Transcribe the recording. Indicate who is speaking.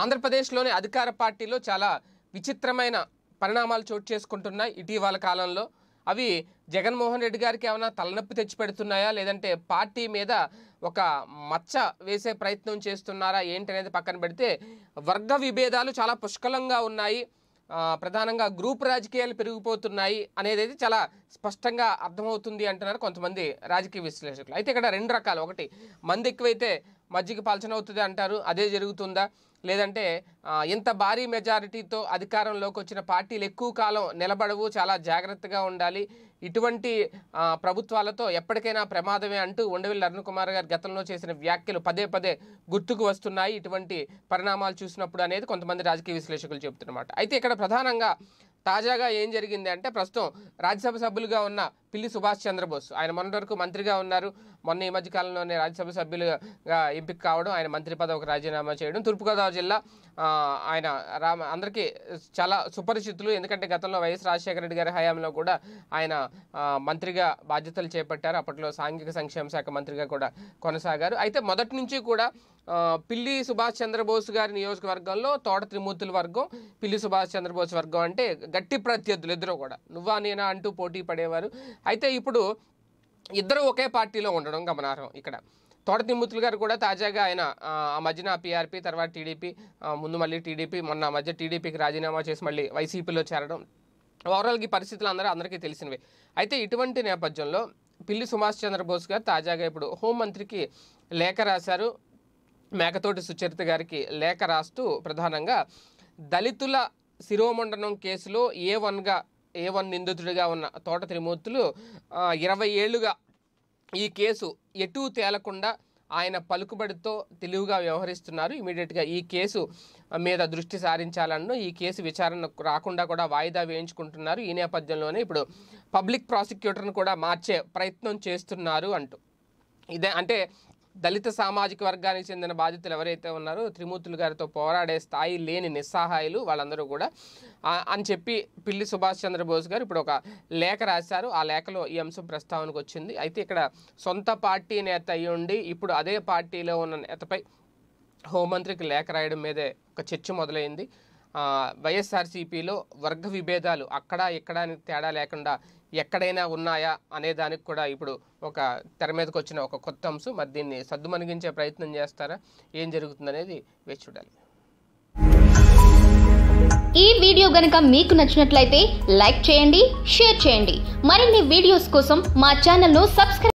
Speaker 1: ఆంధ్రప్రదేశ్లోని అధికార పార్టీలో చాలా విచిత్రమైన పరిణామాలు చోటు చేసుకుంటున్నాయి ఇటీవల కాలంలో అవి జగన్మోహన్ రెడ్డి గారికి ఏమైనా తలనొప్పి తెచ్చిపెడుతున్నాయా లేదంటే పార్టీ మీద ఒక మచ్చ వేసే ప్రయత్నం చేస్తున్నారా ఏంటనేది పక్కన పెడితే వర్గ విభేదాలు చాలా పుష్కలంగా ఉన్నాయి ప్రధానంగా గ్రూప్ రాజకీయాలు పెరిగిపోతున్నాయి అనేది అయితే చాలా స్పష్టంగా అర్థమవుతుంది అంటున్నారు కొంతమంది రాజకీయ విశ్లేషకులు అయితే ఇక్కడ రెండు రకాలు ఒకటి మంది ఎక్కువైతే మజ్జిగ పలచన అవుతుంది అంటారు అదే జరుగుతుందా లేదంటే ఇంత భారీ మెజారిటీతో అధికారంలోకి వచ్చిన పార్టీలు ఎక్కువ కాలం నిలబడవు చాలా జాగ్రత్తగా ఉండాలి ఇటువంటి ప్రభుత్వాలతో ఎప్పటికైనా ప్రమాదమే అంటూ ఉండవెల్లి అరుణ్ కుమార్ గారు గతంలో చేసిన వ్యాఖ్యలు పదే పదే గుర్తుకు వస్తున్నాయి ఇటువంటి పరిణామాలు చూసినప్పుడు అనేది కొంతమంది రాజకీయ విశ్లేషకులు చెబుతున్నమాట అయితే ఇక్కడ ప్రధానంగా తాజాగా ఏం జరిగింది అంటే ప్రస్తుతం రాజ్యసభ సభ్యులుగా ఉన్న పిల్లి సుభాష్ చంద్రబోస్ ఆయన మొన్నటి వరకు మంత్రిగా ఉన్నారు మొన్న ఈ మధ్య కాలంలోనే రాజ్యసభ సభ్యులుగా ఎంపిక కావడం ఆయన మంత్రి పదవికి రాజీనామా చేయడం తూర్పుగోదావరి జిల్లా ఆయన రామ అందరికీ చాలా సుపరిచితులు ఎందుకంటే గతంలో వైఎస్ రాజశేఖర రెడ్డి గారి హయాంలో కూడా ఆయన మంత్రిగా బాధ్యతలు చేపట్టారు అప్పట్లో సాంఘిక సంక్షేమ శాఖ మంత్రిగా కూడా కొనసాగారు అయితే మొదటి నుంచి కూడా పిల్లి సుభాష్ చంద్రబోస్ గారి నియోజకవర్గంలో తోట త్రిమూర్తుల వర్గం పిల్లి సుభాష్ చంద్రబోస్ వర్గం అంటే గట్టి ప్రత్యర్థులు ఇద్దరు కూడా నువ్వా నేనా అంటూ పోటీ పడేవారు అయితే ఇప్పుడు ఇద్దరు ఒకే పార్టీలో ఉండడం గమనార్హం ఇక్కడ తోట తిమ్మూతులు గారు కూడా తాజాగా ఆయన ఆ మధ్యన పీఆర్పీ తర్వాత టీడీపీ ముందు మళ్ళీ టీడీపీ మొన్న మధ్య టీడీపీకి రాజీనామా చేసి మళ్ళీ వైసీపీలో చేరడం ఓవరాల్కి పరిస్థితులు అందరూ అందరికీ తెలిసినవి అయితే ఇటువంటి నేపథ్యంలో పిల్లి సుభాష్ చంద్రబోస్ గారు తాజాగా ఇప్పుడు హోంమంత్రికి లేఖ రాశారు మేకతోటి సుచరిత గారికి లేఖ రాస్తూ ప్రధానంగా దళితుల శిరోమండనం కేసులో ఏ వన్గా ఏ వన్ నిందితుడిగా ఉన్న తోట త్రిమూర్తులు ఇరవై ఏళ్ళుగా ఈ కేసు ఎటూ తేలకుండా ఆయన పలుకుబడితో తెలివిగా వ్యవహరిస్తున్నారు ఇమీడియట్గా ఈ కేసు మీద దృష్టి సారించాలన్న ఈ కేసు విచారణ రాకుండా కూడా వాయిదా వేయించుకుంటున్నారు ఈ నేపథ్యంలోనే ఇప్పుడు పబ్లిక్ ప్రాసిక్యూటర్ను కూడా మార్చే ప్రయత్నం చేస్తున్నారు అంటూ ఇదే అంటే దళిత సామాజిక వర్గానికి చెందిన బాధితులు ఎవరైతే ఉన్నారో త్రిమూర్తులు గారితో పోరాడే స్థాయి లేని నిస్సహాయులు వాళ్ళందరూ కూడా అని చెప్పి పిల్లి సుభాష్ చంద్రబోస్ గారు ఇప్పుడు ఒక లేఖ రాశారు ఆ లేఖలో ఈ అంశం ప్రస్తావనకు వచ్చింది అయితే ఇక్కడ సొంత పార్టీ నేత అయ్యుండి ఇప్పుడు అదే పార్టీలో ఉన్న నేతపై హోంమంత్రికి లేఖ రాయడం మీదే ఒక చర్చ మొదలైంది వైఎస్ఆర్సీపీలో వర్గ విభేదాలు అక్కడ ఇక్కడ తేడా లేకుండా ఎక్కడైనా ఉన్నాయా అనే దానికి కూడా ఇప్పుడు ఒక తెర మీదకి వచ్చిన ఒక కొత్త అంశం మరి దీన్ని సద్దుమణిగించే ప్రయత్నం చేస్తారా ఏం జరుగుతుందనేది వేచి చూడాలి ఈ వీడియో గనుక మీకు నచ్చినట్లయితే లైక్ చేయండి షేర్ చేయండి మరిన్ని వీడియోస్ కోసం మా ఛానల్ను సబ్స్క్రైబ్